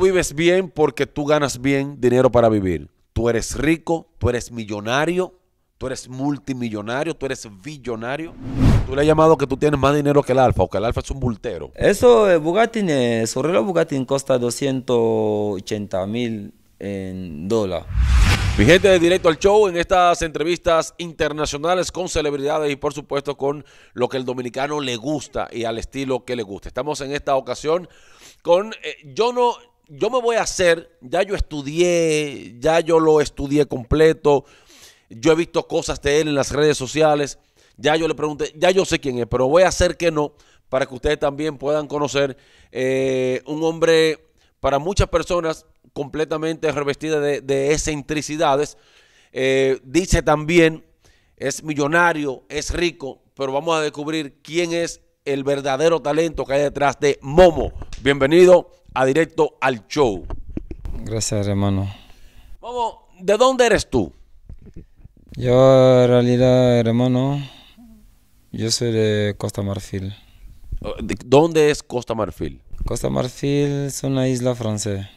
vives bien porque tú ganas bien dinero para vivir. Tú eres rico, tú eres millonario, tú eres multimillonario, tú eres billonario. Tú le has llamado que tú tienes más dinero que el Alfa, o que el Alfa es un bultero. Eso, es eh, Bugatti, eh, su reloj Bugatti cuesta 280 mil en dólar. Mi gente de Directo al Show, en estas entrevistas internacionales con celebridades y por supuesto con lo que el dominicano le gusta y al estilo que le gusta. Estamos en esta ocasión con Jono eh, yo me voy a hacer, ya yo estudié, ya yo lo estudié completo, yo he visto cosas de él en las redes sociales, ya yo le pregunté, ya yo sé quién es, pero voy a hacer que no, para que ustedes también puedan conocer eh, un hombre para muchas personas completamente revestida de, excentricidades. Eh, dice también, es millonario, es rico, pero vamos a descubrir quién es el verdadero talento que hay detrás de Momo. Bienvenido a directo al show. Gracias, hermano. Vamos, ¿de dónde eres tú? Yo, en realidad, hermano, yo soy de Costa Marfil. Oh, ¿De ¿Dónde es Costa Marfil? Costa Marfil es una isla francesa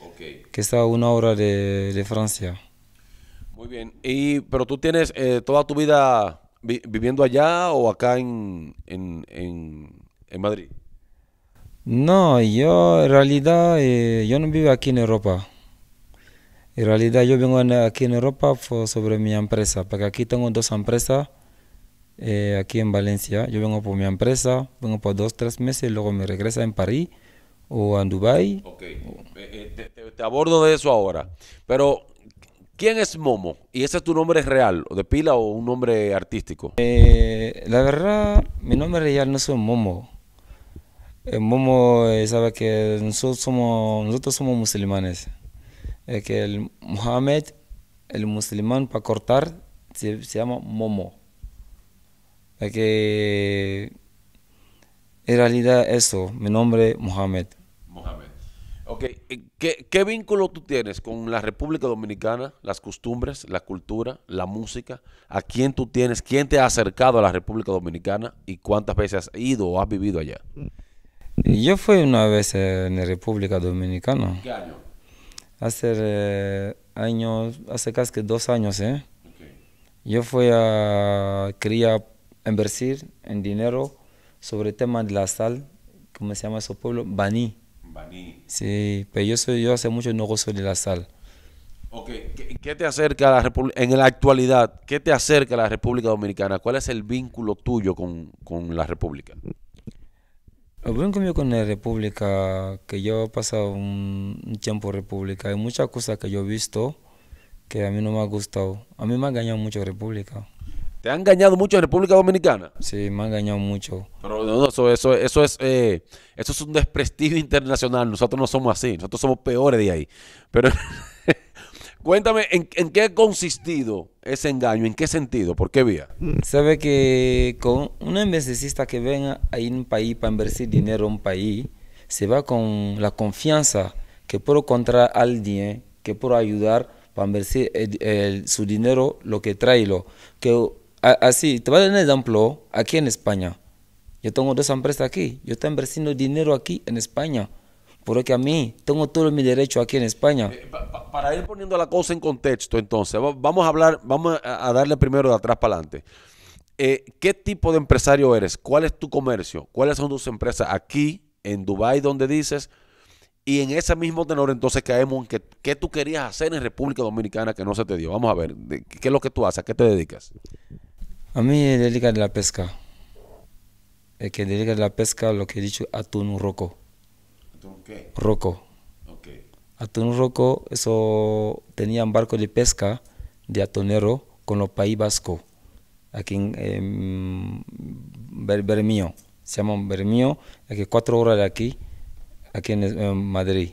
okay. que está a una hora de, de, Francia. Muy bien, y, pero tú tienes eh, toda tu vida viviendo allá o acá en, en, en, en Madrid? No, yo en realidad eh, yo no vivo aquí en Europa. En realidad yo vengo aquí en Europa sobre mi empresa, porque aquí tengo dos empresas, eh, aquí en Valencia. Yo vengo por mi empresa, vengo por dos, tres meses, y luego me regreso en París o en Dubái. Ok, eh, te, abordo de eso ahora. Pero, ¿quién es Momo? ¿Y ese es tu nombre real, de pila o un nombre artístico? la verdad, mi nombre real no es Momo. Eh, Momo eh, sabe que nosotros somos, nosotros somos musulmanes. Eh, que el Mohamed, el musulmán para cortar, se, llama Momo. que en realidad eso, mi nombre es Mohamed. Mohamed. Ok, ¿Qué, ¿qué vínculo tú tienes con la República Dominicana, las costumbres, la cultura, la música? ¿A quién tú tienes? ¿Quién te ha acercado a la República Dominicana y cuántas veces has ido o has vivido allá? Yo fui una vez en República Dominicana. Hace eh, años, hace casi dos años, ¿eh? Yo fui a, quería invertir en dinero sobre el tema de la sal, ¿cómo se llama ese pueblo? Baní. Baní. Sí, pero yo, soy, yo hace mucho negocio de la sal. Ok, ¿Qué, te acerca a la República, en la actualidad, qué te acerca a la República Dominicana? ¿Cuál es el vínculo tuyo con, con la República? El conmigo con la República, que yo he pasado un tiempo en República, hay muchas cosas que yo he visto que a mí no me ha gustado. A mí me ha engañado mucho República. ¿Te ha engañado mucho en República Dominicana? Sí, me ha engañado mucho. Pero no, eso, eso, eso, es, eh, eso es un desprestigio internacional. Nosotros no somos así. Nosotros somos peores de ahí. Pero Cuéntame, ¿en, qué ha consistido ese engaño? ¿En qué sentido? ¿Por qué vía? Mm, sabe que con un inversista que venga a un país para invertir dinero en un país, se va con la confianza que puedo encontrar a alguien que puedo ayudar para invertir su dinero, lo que trae. que, así, te voy a dar un ejemplo aquí en España. Yo tengo dos empresas aquí, yo estoy invirtiendo dinero aquí en España porque a mí tengo todo mi derecho aquí en España. Eh, para ir poniendo la cosa en contexto, entonces, vamos a hablar, vamos a darle primero de atrás para adelante. Eh, ¿Qué tipo de empresario eres? ¿Cuál es tu comercio? ¿Cuáles son tus empresas aquí en Dubái donde dices? Y en ese mismo tenor entonces caemos en que, qué tú querías hacer en República Dominicana que no se te dio. Vamos a ver, ¿qué es lo que tú haces? ¿A qué te dedicas? A mí me dedico a la pesca. El que dedica a la pesca, lo que he dicho, atún roco. Roco. Atún roco, eso tenían barco de pesca de atonero con los País Vasco, aquí en Bermío. Se llama Bermío, aquí cuatro horas de aquí, aquí en, Madrid.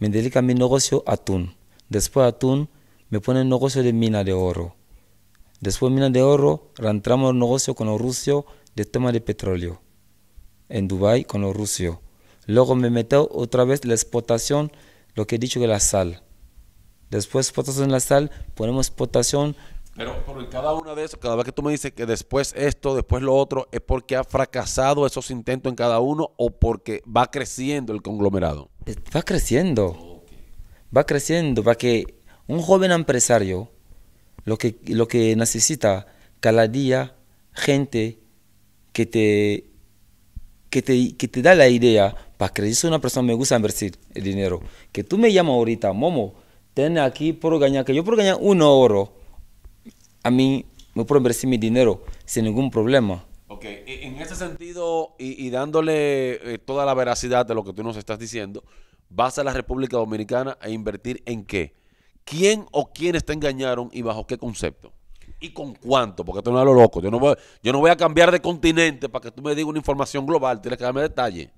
Me dedica mi negocio atún. Después atún, me pone negocio de mina de oro. Después mina de oro, rentamos el negocio con los rusos de tema de petróleo. En Dubái con los rusos. Luego me meto otra vez la explotación, lo que he dicho que la sal. Después fotos en la sal, ponemos explotación. Pero, cada una de esas, cada vez que tú me dices que después esto, después lo otro, ¿es porque ha fracasado esos intentos en cada uno o porque va creciendo el conglomerado? Va creciendo. Va creciendo, para que un joven empresario lo que, lo que necesita cada día gente que te, que te da la idea para que yo soy una persona, me gusta invertir el dinero. Que tú me llamas ahorita, Momo, ten aquí por ganar, que yo por ganar un oro, a mí me puedo invertir mi dinero sin ningún problema. Ok, e, en ese sentido, y, dándole eh, toda la veracidad de lo que tú nos estás diciendo, vas a la República Dominicana a invertir en qué? ¿Quién o quiénes te engañaron y bajo qué concepto? ¿Y con cuánto? Porque esto no es lo loco. Yo no, voy, yo no voy a cambiar de continente para que tú me digas una información global. Tienes que darme detalle.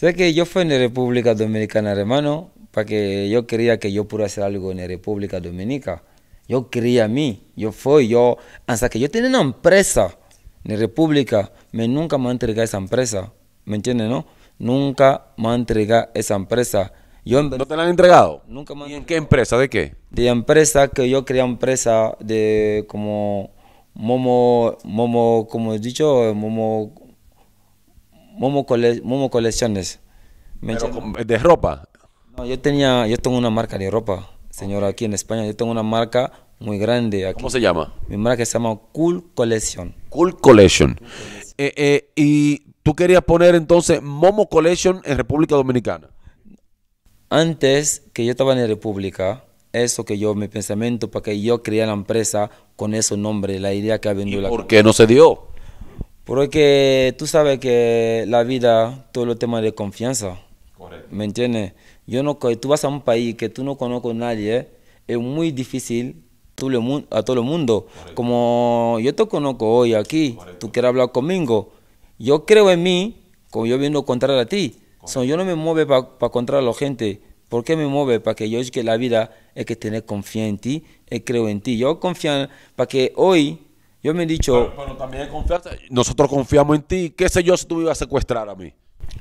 Sé que yo fui en la República Dominicana, hermano, para que yo quería que yo pudiera hacer algo en la República Dominicana. Yo quería a mí, yo fui, yo, hasta que yo tenía una empresa en República, me nunca me entregado esa empresa, ¿me entiendes, no? Nunca me entregado esa empresa. ¿No te la han entregado? Nunca me han... ¿Y en qué empresa? ¿De qué? De empresa que yo creé empresa de como Momo, Momo, como he dicho, Momo, Momo, Momo Colecciones. ¿De ropa? No, yo tenía, yo tengo una marca de ropa, señora, aquí en España. Yo tengo una marca muy grande aquí. ¿Cómo se llama? Mi marca se llama Cool Collection. Cool Collection. Eh, eh, y tú querías poner entonces Momo Collection en República Dominicana. Antes que yo estaba en la República, eso que yo, mi pensamiento, para que yo creara la empresa con ese nombre, la idea que ha vendido ¿Y ¿Por qué no se dio? Porque tú sabes que la vida, todo el tema de confianza. ¿Me entiendes? Yo no, tú vas a un país que tú no conoces a nadie, es muy difícil a todo el mundo. Como yo te conozco hoy aquí, tú quieres hablar conmigo. Yo creo en mí, como yo a encontrar a ti. Son yo no me mueve para pa a la gente. ¿Por qué me mueve? Para que yo que la vida es que tener confianza en ti, y creo en ti. Yo confío para que hoy yo me he dicho. Pero, también hay confianza. Nosotros confiamos en ti. ¿Qué sé yo si tú me ibas a secuestrar a mí?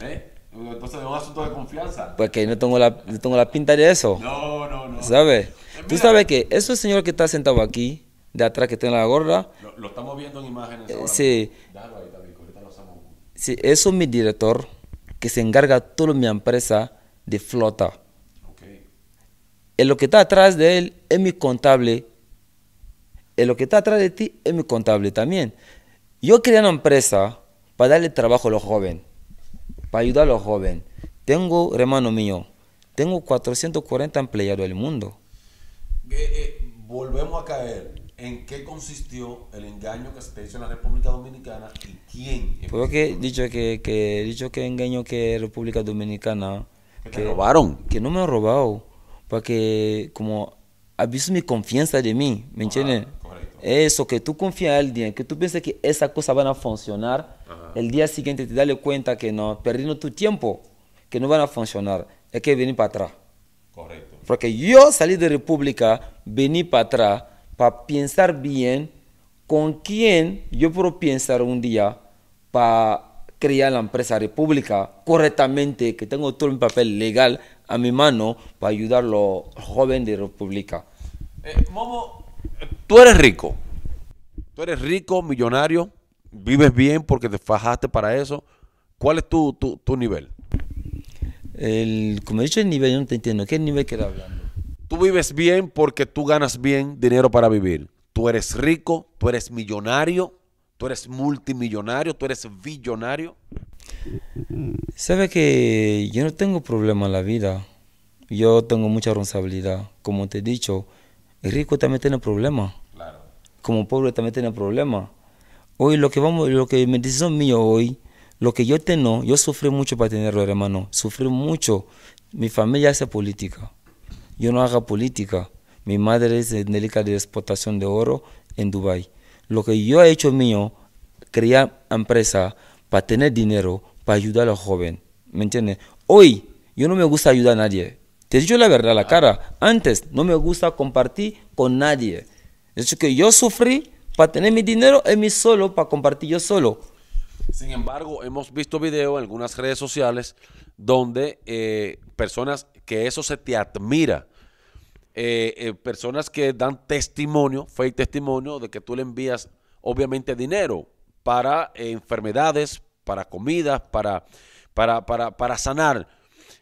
¿Eh? Entonces es un asunto de confianza. Porque pues no tengo la, no tengo la pinta de eso. No, no, no. ¿Sabes? Eh, tú sabes que ese señor que está sentado aquí, de atrás que tiene la gorra. Lo, estamos viendo en imágenes. Eh, sí. Déjalo ahí, David, ahorita lo Sí, eso es mi director que se encarga toda mi empresa de flota. Ok. Eh, lo que está atrás de él es mi contable eh, lo que está atrás de ti es mi contable también. Yo creé una empresa para darle trabajo a los jóvenes, para ayudar a los jóvenes. Tengo, hermano mío, tengo 440 empleados del mundo. Eh, eh, volvemos a caer. ¿En qué consistió el engaño que se hizo en la República Dominicana y quién? he dicho que, que dicho que engaño que República Dominicana. ¿Que, robaron? Que no me han robado. Porque como aviso mi confianza de mí, ¿me entienden eso, que tú confías en alguien, que tú piensas que esas cosas van a funcionar, el día siguiente te das cuenta que no, perdiendo tu tiempo, que no van a funcionar, es que venir para atrás. Correcto. Porque yo salí de República, vení para atrás, para pensar bien con quién yo puedo pensar un día para crear la empresa República correctamente, que tengo todo mi papel legal a mi mano para ayudar a los jóvenes de República. Eh, Momo, Tú eres rico. Tú eres rico, millonario, vives bien porque te fajaste para eso. ¿Cuál es tu, nivel? como he dicho, el nivel, yo no te entiendo. ¿Qué nivel que hablando? Tú vives bien porque tú ganas bien dinero para vivir. Tú eres rico, tú eres millonario, tú eres multimillonario, tú eres billonario. Sabe que yo no tengo problema en la vida. Yo tengo mucha responsabilidad. Como te he dicho, el rico también tiene problemas. Como pobre también tiene problemas. Hoy lo que vamos, lo que mío hoy, lo que yo tengo, yo sufrí mucho para tenerlo, hermano. Sufrí mucho. Mi familia hace política. Yo no hago política. Mi madre es de exportación de oro en Dubai. Lo que yo he hecho mío, crear empresa para tener dinero, para ayudar a los jóvenes. ¿Me entiendes? Hoy, yo no me gusta ayudar a nadie. Te digo la verdad, la cara. Antes no me gusta compartir con nadie. Es que yo sufrí para tener mi dinero en mí solo, para compartir yo solo. Sin embargo, hemos visto videos en algunas redes sociales donde eh, personas que eso se te admira. Eh, eh, personas que dan testimonio, fake testimonio, de que tú le envías obviamente dinero para enfermedades, para comidas, para, para, para, para sanar.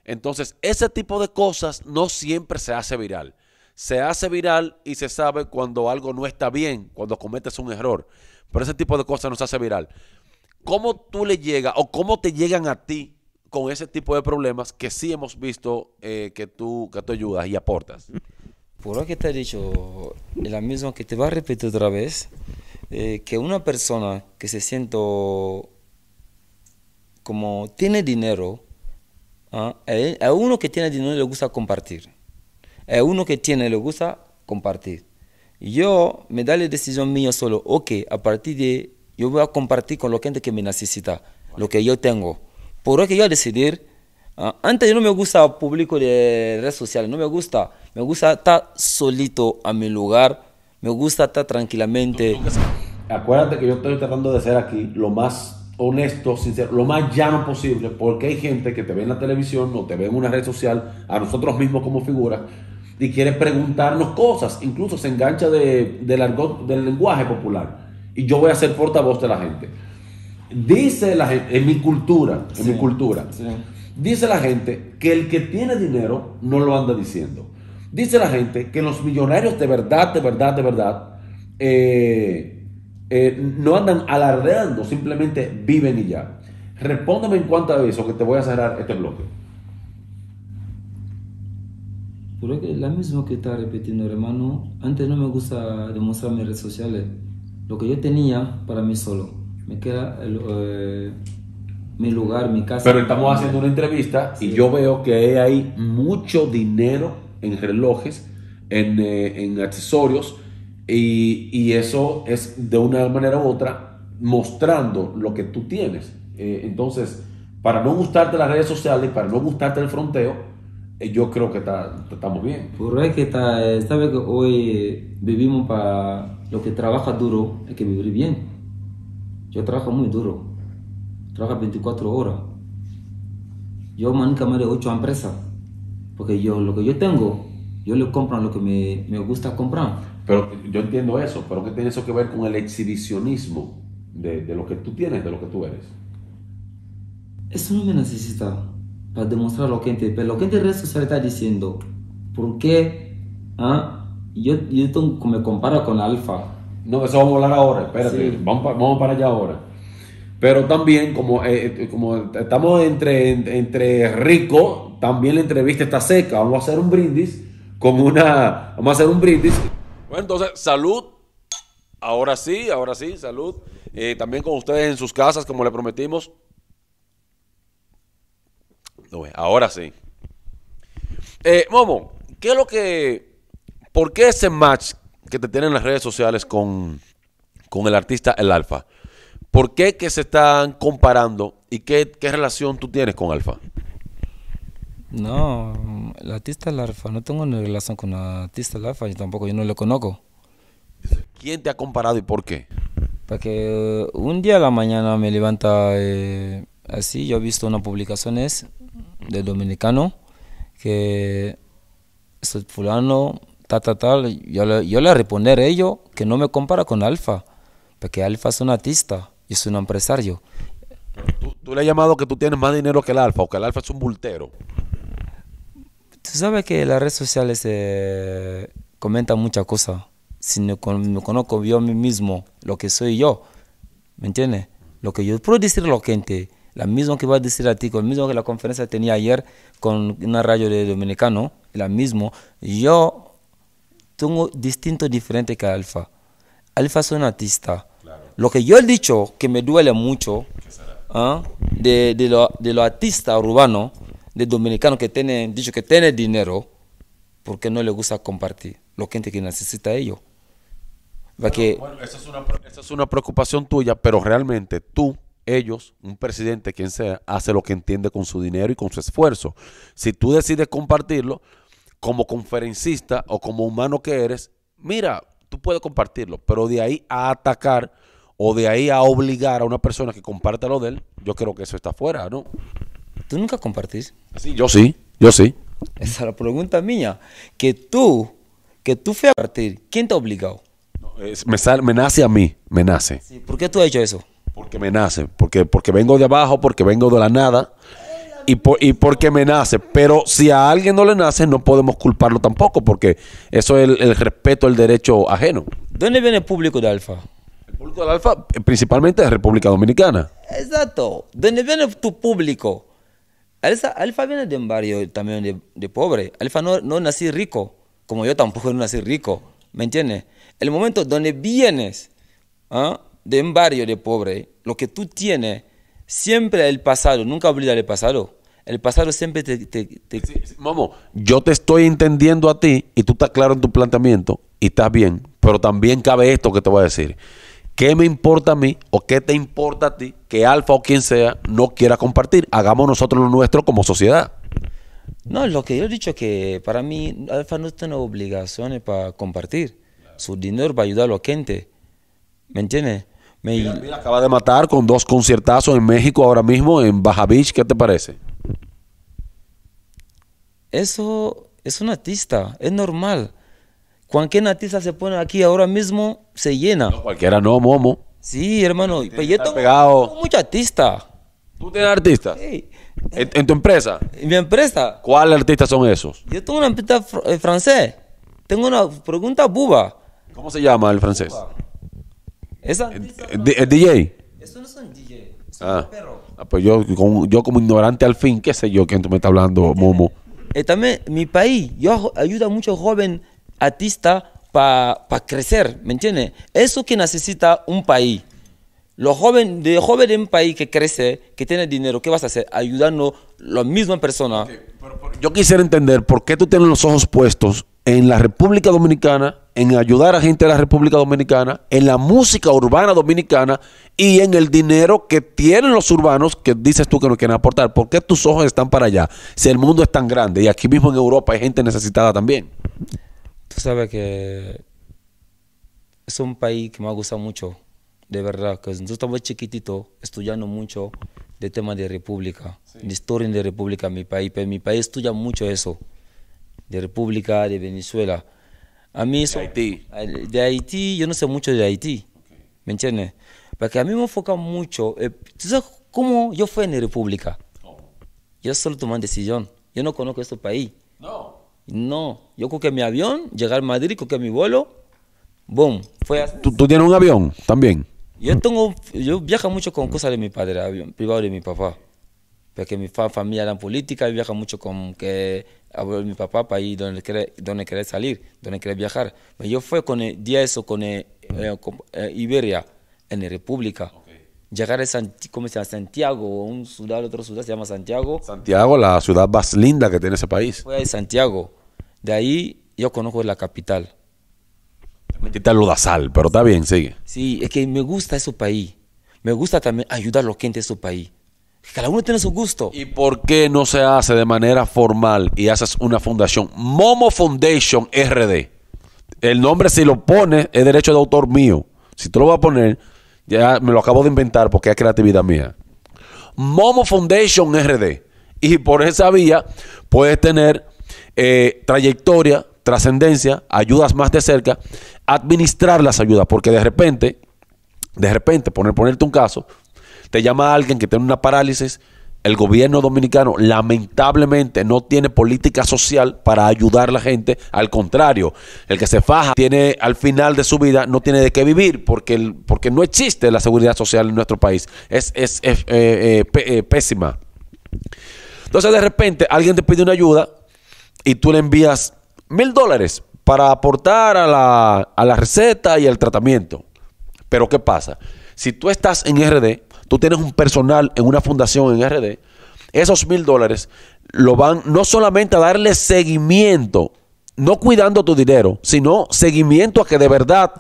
Entonces, ese tipo de cosas no siempre se hace viral. Se hace viral y se sabe cuando algo no está bien, cuando cometes un error. Pero ese tipo de cosas no se hace viral. ¿Cómo tú le llegas o cómo te llegan a ti con ese tipo de problemas que sí hemos visto eh, que, tú, que ayudas y aportas? Por lo que te he dicho, la misma que te va a repetir otra vez, eh, que una persona que se siente como tiene dinero, ¿Ah? a uno que tiene dinero le gusta compartir. a uno que tiene le gusta compartir. Yo me da la decisión mía solo, ok, a partir de, yo voy a compartir con la gente que me necesita, lo que yo tengo. Por lo que yo decidir, ¿ah? antes yo no me gusta público de redes sociales, no me gusta, me gusta estar solito a mi lugar, me gusta estar tranquilamente. Acuérdate que yo estoy tratando de ser aquí lo más honesto, sincero, lo más llano posible, porque hay gente que te ve en la televisión no te ve en una red social, a nosotros mismos como figuras, y quiere preguntarnos cosas, incluso se engancha de, del lenguaje popular. Y yo voy a ser portavoz de la gente. Dice la gente, en mi cultura, en mi cultura, dice la gente que el que tiene dinero no lo anda diciendo. Dice la gente que los millonarios de verdad, de verdad, de verdad, eh, eh, no andan alardeando, simplemente viven y ya. Respóndeme en cuanto a eso, que te voy a cerrar este bloque. Pero que la misma que está repitiendo, hermano, antes no me gusta demostrar mis redes sociales. Lo que yo tenía para mí solo. Me queda eh, mi lugar, mi casa. Pero estamos haciendo una entrevista y yo veo que hay mucho dinero en relojes, en, eh, en accesorios y, y, eso es de una manera u otra mostrando lo que tú tienes. Eh, entonces, para no gustarte las redes sociales, para no gustarte el fronteo, eh, yo creo que estamos bien. que eso es eh, que hoy vivimos para lo que trabaja duro, hay que vivir bien. Yo trabajo muy duro, trabajo 24 horas. Yo manejo más de 8 empresas, porque yo lo que yo tengo, yo le compro lo que me gusta comprar. Pero yo entiendo eso, pero ¿qué tiene eso que ver con el exhibicionismo de, de lo que tú tienes, de lo que tú eres? Eso no me necesita para demostrar lo que te, pero lo que te se le está diciendo. Porque ¿ah? yo, yo me comparo con Alfa. No, eso vamos a hablar ahora, espérate, vamos, para, vamos para allá ahora. Pero también, como, eh, eh, como estamos entre, entre rico, también la entrevista está seca. Vamos a hacer un brindis con una. Vamos a hacer un brindis entonces, salud. Ahora sí, ahora sí, salud. Eh, también con ustedes en sus casas, como le prometimos. Eh, ahora sí. Eh, Momo, ¿qué es lo que... ¿Por qué ese match que te tienen las redes sociales con, el artista El Alfa? ¿Por qué que se están comparando y qué, qué relación tú tienes con Alfa? No, el artista alfa, no tengo relación con el artista alfa, yo tampoco, yo no lo conozco. ¿Quién te ha comparado y por qué? Porque un día a la mañana me levanta eh, así, yo he visto unas publicaciones de dominicano que es este fulano, tal, tal, tal, yo le, yo le responder a ellos que no me compara con Alfa, porque Alfa es un artista, y es un empresario, ¿Tú, le has llamado que tú tienes más dinero que el alfa o que el alfa es un bultero. Tú sabes que las redes sociales eh, comentan muchas cosas. Si no me conozco yo A mí mismo, lo que soy yo, ¿me entiendes? Lo que yo puedo decir a la gente, la misma que va a decir a ti, con la que la conferencia tenía ayer con una radio de dominicano, la misma, yo tengo distinto diferente que Alfa. Alfa es un artista. Lo que yo he dicho que me duele mucho, ¿ah? de, de los lo artistas urbanos, de dominicanos que tienen, dicho que tienen dinero, porque no les gusta compartir lo gente que necesita ellos. Porque, bueno, es una, esa es una preocupación tuya, pero realmente tú ellos, un presidente, quien sea, hace lo que entiende con su dinero y con su esfuerzo. Si tú decides compartirlo, como conferencista o como humano que eres, mira, tú puedes compartirlo, pero de ahí a atacar o de ahí a obligar a una persona que comparta lo de él, yo creo que eso está fuera, ¿no? ¿Tú nunca compartís? Sí, yo sí, yo sí. Esa es la pregunta mía. Que tú, que tú fui a compartir, ¿quién te ha obligado? me, nace a mí, me nace. ¿Por qué tú has hecho eso? Porque me nace, porque, porque vengo de abajo, porque vengo de la nada y, porque me nace. Pero si a alguien no le nace, no podemos culparlo tampoco, porque eso es el, respeto el derecho ajeno. ¿Dónde viene el público de Alfa? público del Alfa, eh, principalmente de República Dominicana. Exacto. Donde viene tu público. Alfa, Alfa viene de un barrio también de, pobre. Alfa no, no nací rico, como yo tampoco no nací rico. ¿Me entiendes? El momento donde vienes ¿ah? de un barrio de pobre, lo que tú tienes, siempre el pasado, nunca olvidar el pasado. El pasado siempre te... te, te... yo te estoy entendiendo a ti y tú estás claro en tu planteamiento y estás bien, pero también cabe esto que te voy a decir. ¿Qué me importa a mí o qué te importa a ti que Alfa o quien sea no quiera compartir? Hagamos nosotros lo nuestro como sociedad. No, lo que yo he dicho es que para mí Alfa no tiene obligaciones para compartir. Su dinero va a ayudar a la gente. ¿Me entiendes? Me... Mira, acaba de matar con dos conciertazos en México ahora mismo, en Baja Beach. ¿Qué te parece? Eso es un artista, es normal. Cualquier artista se pone aquí ahora mismo, se llena. No, cualquiera no, Momo. Sí, hermano. pues yo tengo, muchos artistas. ¿Tú tienes artistas? Sí. ¿En, tu empresa? ¿En mi empresa? ¿Cuáles artistas son esos? Yo tengo una empresa eh, francés. Tengo una pregunta buba. ¿Cómo se llama el francés? ¿Es ¿El, DJ? Eso no son DJ. Son ah. perros. Ah, pues yo, como ignorante al fin, qué sé yo quién me está hablando, este, Momo. Eh, también mi país, yo ayudo a muchos jóvenes artista para crecer, ¿me entiendes? Eso que necesita un país. Los jóvenes, de joven de un país que crece, que tiene dinero, ¿qué vas a hacer? Ayudando a la misma persona. yo quisiera entender por qué tú tienes los ojos puestos en la República Dominicana, en ayudar a gente de la República Dominicana, en la música urbana dominicana y en el dinero que tienen los urbanos que dices tú que no quieren aportar. ¿Por qué tus ojos están para allá? Si el mundo es tan grande y aquí mismo en Europa hay gente necesitada también. Tú sabes que es un país que me ha mucho, de verdad, que nosotros estaba chiquitito, estudiando mucho de tema de república, de historia de república, mi país, pero mi país estudia mucho eso, de república, de Venezuela. A mí de Haití. yo no sé mucho de Haití, ¿me entiendes? Porque a mí me enfoca mucho, eh, ¿tú sabes cómo yo fui en república? Yo solo tomé decisión, yo no conozco este país. No. No, yo coqué mi avión, llegué a Madrid, coqué mi vuelo, boom. Fue ¿Tú, tienes un avión también? Yo tengo, yo viajo mucho con cosas de mi padre, avión privado de mi papá. Porque mi familia era política y viaja mucho con que mi papá para ir donde quiere, donde quiere salir, donde quiere viajar. Pero yo fui con el, día eso con, eh, eh, Iberia en la República llegar a Santiago, o un ciudad, otro ciudad se llama Santiago. Santiago, la ciudad más linda que tiene ese país. Fue de Santiago. De ahí yo conozco la capital. Te metiste sal pero está bien, sigue. Sí, es que me gusta ese país. Me gusta también ayudar a los gente de ese país. Cada uno tiene su gusto. ¿Y por qué no se hace de manera formal y haces una fundación? Momo Foundation RD. El nombre si lo pones es derecho de autor mío. Si tú lo vas a poner, ya me lo acabo de inventar porque es creatividad mía. Momo Foundation RD. Y por esa vía puedes tener eh, trayectoria, trascendencia, ayudas más de cerca, administrar las ayudas, porque de repente, de repente, poner, ponerte un caso, te llama alguien que tiene una parálisis el gobierno dominicano lamentablemente no tiene política social para ayudar a la gente. Al contrario, el que se faja tiene al final de su vida no tiene de qué vivir porque, porque no existe la seguridad social en nuestro país. Es, eh, eh, eh, pésima. Entonces de repente alguien te pide una ayuda y tú le envías mil dólares para aportar a la, a la receta y al tratamiento. Pero ¿qué pasa? Si tú estás en RD, tú tienes un personal en una fundación en RD, esos mil dólares lo van no solamente a darle seguimiento, no cuidando tu dinero, sino seguimiento a que de verdad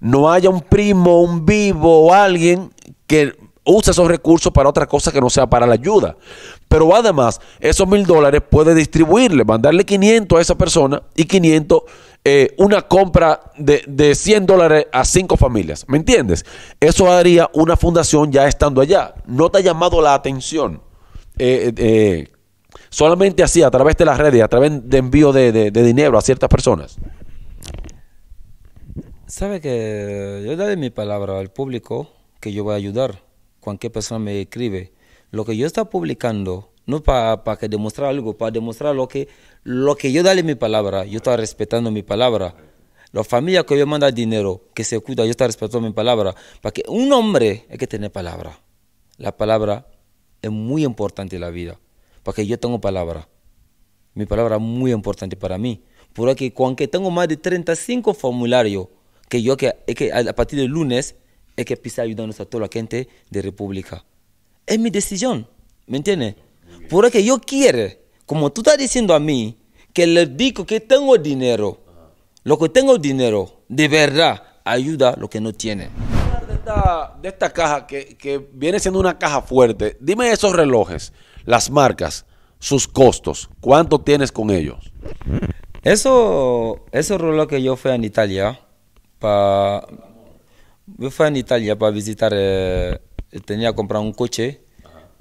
no haya un primo, un vivo o alguien que use esos recursos para otra cosa que no sea para la ayuda. Pero además, esos mil dólares puede distribuirle, mandarle 500 a esa persona y 500 eh, una compra de, de 100 dólares a cinco familias. ¿Me entiendes? Eso haría una fundación ya estando allá. No te ha llamado la atención. Eh, eh, solamente así, a través de las redes, a través de envío de, dinero a ciertas personas. Sabe que yo daré mi palabra al público que yo voy a ayudar. Cualquier persona me escribe. Lo que yo está publicando no para, que demostrar algo, para demostrar lo que, lo que yo dale mi palabra, yo estoy respetando mi palabra. La familia que yo manda dinero, que se cuida, yo estoy respetando mi palabra. Para que un hombre hay que tener palabra. La palabra es muy importante en la vida, porque yo tengo palabra. Mi palabra es muy importante para mí. Porque que tengo más de 35 formularios, que yo que, a partir del lunes hay que pisar ayudando a toda la gente de República. Es mi decisión, ¿me entiendes? Porque yo quiero, como tú estás diciendo a mí, que les digo que tengo dinero. Lo que tengo dinero, de verdad, ayuda a lo que no tiene. De esta, de esta caja que, viene siendo una caja fuerte, dime esos relojes, las marcas, sus costos, ¿cuánto tienes con ellos? Eso, esos que yo fui en Italia para yo fui en Italia para visitar, eh, tenía que comprar un coche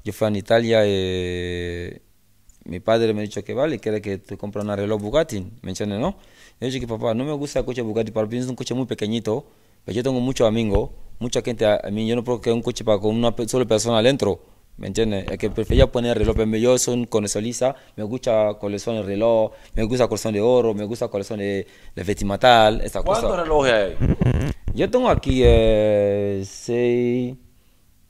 yo fui a Italia y eh, mi padre me ha dicho que vale, quiere que te compre un reloj Bugatti. Me entiendes, ¿no? Yo dije que papá, no me gusta el coche Bugatti, para mí es un coche muy pequeñito, pero yo tengo muchos amigos, mucha gente a mí, yo no creo que un coche para con una sola persona adentro. ¿Me entiendes? Es que prefería poner reloj. Yo soy coleccionista, me gusta colección el reloj, me gusta son de oro, me gusta son de, de vestimental, esta cosa. ¿Cuántos relojes hay? Yo tengo aquí eh, seis.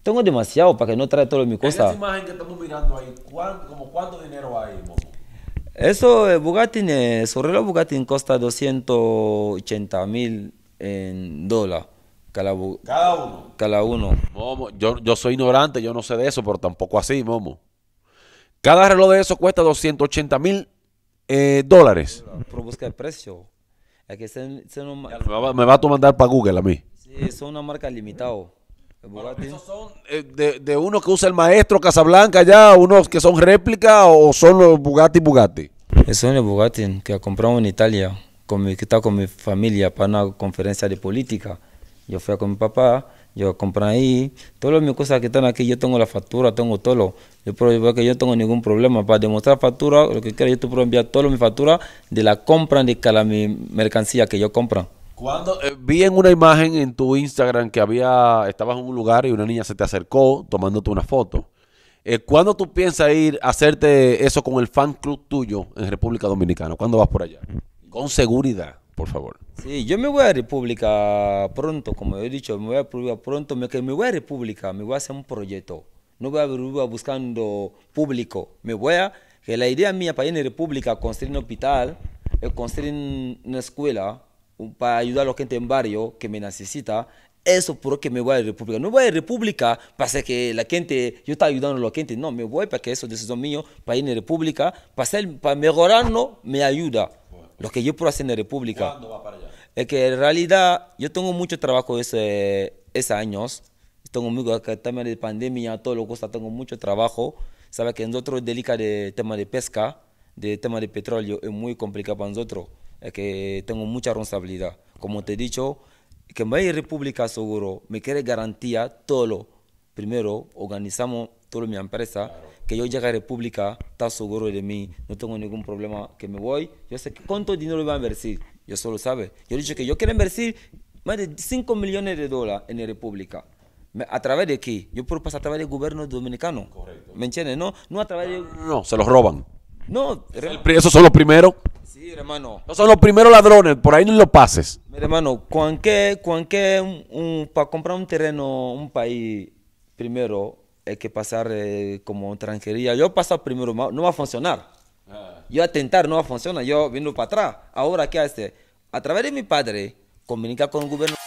Tengo demasiado para que no trae todo mi cosa. En esa imagen que estamos mirando ahí, ¿cuánto, como ¿cuánto dinero hay, momo? Eso, eh, Bugatti, eh, su reloj Bugatti cuesta 280 mil en dólar. Cada, uno. Cada uno. Momo, yo, soy ignorante, yo no sé de eso, pero tampoco así, Momo. Cada reloj de eso cuesta 280 mil eh, dólares. Por buscar el precio. me, va, a tomar mandar para Google a mí. Sí, son una marca limitada. Esos son eh, de, de, que usa el maestro Casablanca ya, unos que son réplica o son los Bugatti Bugatti. Esos son los Bugatti que compramos en Italia, con que está con mi familia para una conferencia de política. Yo fui con mi papá, yo compré ahí, todas mis cosas que están aquí, yo tengo la factura, tengo todo. Yo puedo que yo no tengo ningún problema para demostrar factura, lo que quiera, yo puedo enviar todas mis facturas de la compra de cada mercancía que yo compro. Cuando eh, vi en una imagen en tu Instagram que había, estabas en un lugar y una niña se te acercó tomándote una foto. Eh, ¿Cuándo tú piensas ir a hacerte eso con el fan club tuyo en República Dominicana? ¿Cuándo vas por allá? Con seguridad, por favor. Sí, yo me voy a República pronto, como he dicho, me voy a República pronto, me, que me voy a República, me voy a hacer un proyecto. No voy a República buscando público, me voy a, que la idea mía para ir a República construir un hospital, eh, construir una escuela, para ayudar a la gente en barrio que me necesita, eso por que me voy a la República. No voy a la República para que la gente, yo estoy ayudando a la gente, no, me voy para que eso es esos mío, para ir a la República, para, para mejorarlo, me ayuda. Lo que yo puedo hacer en la República. Es que en realidad yo tengo mucho trabajo ese, años. Tengo mucho también de pandemia, todo lo que tengo mucho trabajo. sabe que nosotros delica de tema de pesca, de tema de petróleo, es muy complicado para nosotros es que tengo mucha responsabilidad. Como te he dicho, que la República Seguro me quiere garantía todo. Primero, organizamos toda mi empresa, que yo llegue a República, está seguro de mí, no tengo ningún problema que me voy. Yo sé cuánto dinero voy a invertir, yo solo sabe. Yo he dicho que yo quiero invertir más de 5 millones de dólares en República. ¿A través de qué? Yo puedo pasar a través del gobierno dominicano. Correcto. ¿Me entiendes? No, no a través de... No, se los roban. No, eso son los primeros hermano. son los primeros ladrones, por ahí no lo pases. Mira, hermano, cuando para comprar un terreno, un país, primero hay que pasar eh, como tranquería. Yo pasado primero, no va a funcionar. Ah. Yo a atentar no va a funcionar, yo vino para atrás. Ahora, ¿qué hace? A través de mi padre, comunica con el gobierno.